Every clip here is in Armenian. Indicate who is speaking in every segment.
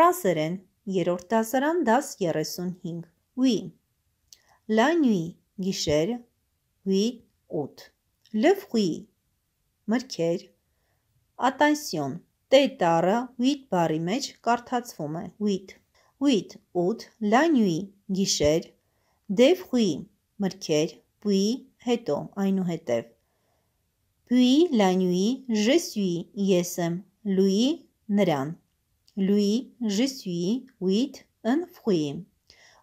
Speaker 1: Ֆրանսերեն, երրորդ դասարան, դաս 35։ Oui. La nuit, գիշեր, oui, ութ։ Le fruit, մրգեր։ Attention, T տառը 8 բարի մեջ կարդացվում է 8։ 8 8 la nuit, գիշեր, des դե fruits, մրգեր, puis հետո, այնուհետև։ Puis la nuit, je suis, ես եմ, lui, նրան։ Lui, je suis, 8 un fruit.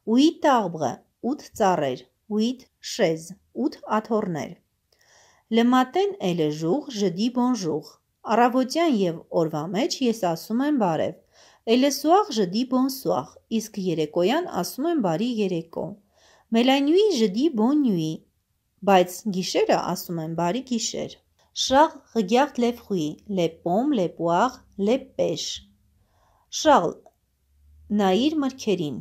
Speaker 1: 8 arbre, 8 ծառեր, 8 chaise, 8 աթոռներ։ Le matin et le jour, je dis bonjour. Առավոտյան եւ օրվա մեջ ես ասում եմ բարև։ Et le soir, je dis bonsoir. Իսկ երեկոյան ասում եմ բարի երեկո։ Mais la nuit, je dis bonne nuit. Բայց գիշերը ասում եմ բարի գիշեր։ Charles regarde les fruits, les pommes, les poires, les pêches. Շաղլ, նայիր մրքերին,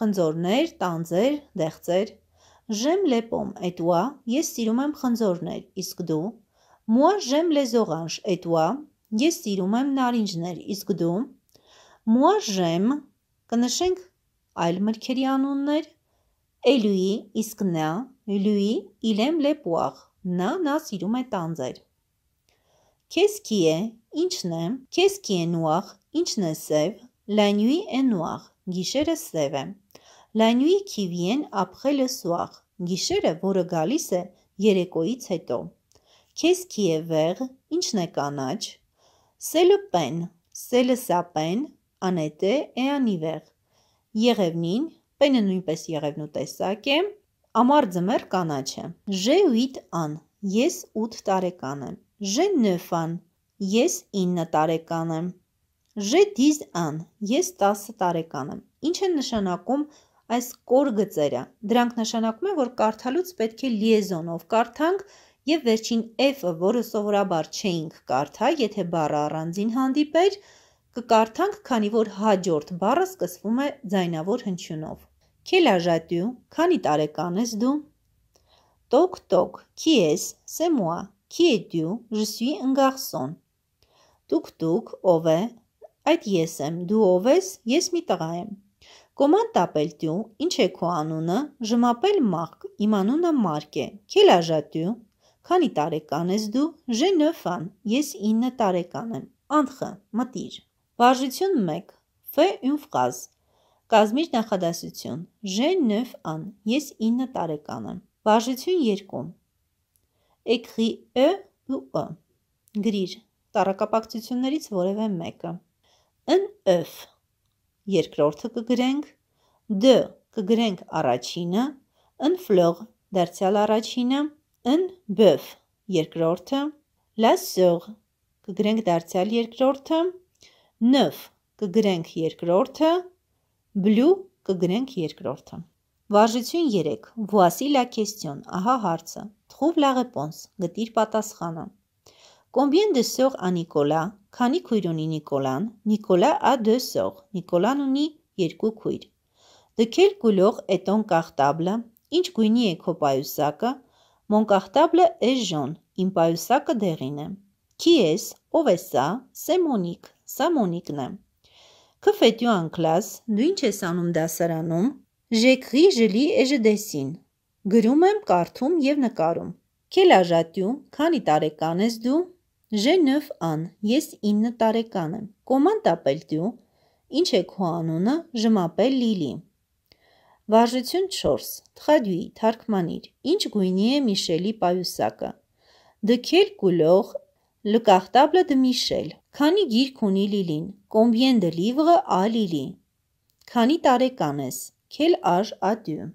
Speaker 1: խնձորներ, տանձեր, դեղծեր, ժեմ լեպոմ, էտուա, ես սիրում եմ խնձորներ, իսկ դու, մուա ժեմ լեզողանշ, էտուա, ես սիրում եմ նարինջներ, իսկ դու, մուա ժեմ, կնշենք այլ մրքերի անուններ, էլույի, իսկ նա, լույի, իլեմ լեպուաղ, նա, նա սիրում է տանձեր։ Քեզ քի է, ինչն է, քեզ քի է նուախ, Ինչն է սև, լանյուի է նուախ, գիշերը սև է։ Լանյուի քիվիեն ապխելը սուախ, գիշերը, որը գալիս է երեկոից հետո։ Քեզ քի է վեղ, ինչն է կանաչ։ Սելը պեն, սելը սապեն, անետե է անիվեղ։ Եղևնին, պենը նույնպես եղևնու տեսակ է, ամար ձմեր կանաչ է։ Ժե 8 ան, ես 8 տարեկան եմ։ Ժե 9 ան, ես 9 տարեկան եմ։ Ժետիզ ան, ես 10 տարեկան եմ։ Ինչ են նշանակում այս կոր գծերը։ Դրանք նշանակում են, որ կարդալուց պետք է լիեզոնով կարդանք և վերջին F-ը, որը սովորաբար չէինք կարդա, եթե բառը առանձին հանդիպեր, կկարդանք, քանի որ հաջորդ բառը սկսվում է ձայնավոր հնչյունով։ Քելաժատյու, քանի տարեկան ես դու։ Տոկ տոկ, qui es? C'est moi. Qui es-tu? Je suis un garçon. Տուկ տուկ, ով է? Այդ ես եմ, դու ով ես, ես մի տղա եմ։ Կոման տապել տյու, ինչ է քո անունը, ժմապել մաղկ, իմ անունը մարկ է, կել աժատյու, քանի տարեկան ես դու, ժե նվան, ես իննը տարեկան եմ, անխը, մտիր։ Բաժություն մեկ, վե ունվղազ, կազմիչ նախադասություն, ժե նվ ան, ես իննը տարեկան եմ, բաժություն երկում, էքրի է ու ը, գրիր, տարակապակցություններից որև է մեկը ընըֆ, երկրորդը կգրենք, դ կգրենք առաջինը, ընվլող դարձյալ առաջինը, ընբըվ, երկրորդը, լասող կգրենք դարձյալ երկրորդը, նվ կգրենք երկրորդը, բլու կգրենք երկրորդը։ Վարժություն 3. Վուասի լա քեստյոն, ահա հարցը։ Թխուվ լաղեպոնս, գտիր պատասխանը։ Combien de sœurs a Nicolas? Քանի քույր ունի Նիկոլան? Nicolas a deux sœurs. Նիկոլան ունի երկու քույր։ De quel couleur est ton cartable? Ինչ գույնի է քո պայուսակը? Mon cartable est jaune. Իմ պայուսակը դեղին է։ Qui est? Ով է սա? C'est Monique. Սա Մոնիկն է։ Que fais-tu en classe? Դու ինչ ես անում դասարանում? J'écris, je lis et je dessine. Գրում եմ, կարդում եւ նկարում։ Quel âge as-tu? Քանի տարեկան ես դու? Ժ9-ան, ես 9 տարեկան եմ։ Կոմանդ ապել դու։ Ինչ է քո անունը։ Ժմապել Լիլի։ Վարժություն 4. Թխադյուի, թարգմանիր։ Ինչ գույնի է Միշելի պայուսակը։ Դքել գուլող լկախտաբլը դը Միշել։ Քանի գիրք ունի Լիլին։ Կոմբիեն դե լիվրը ա Լիլի։ Քանի տարեկան ես։ Քել աժ ադյու։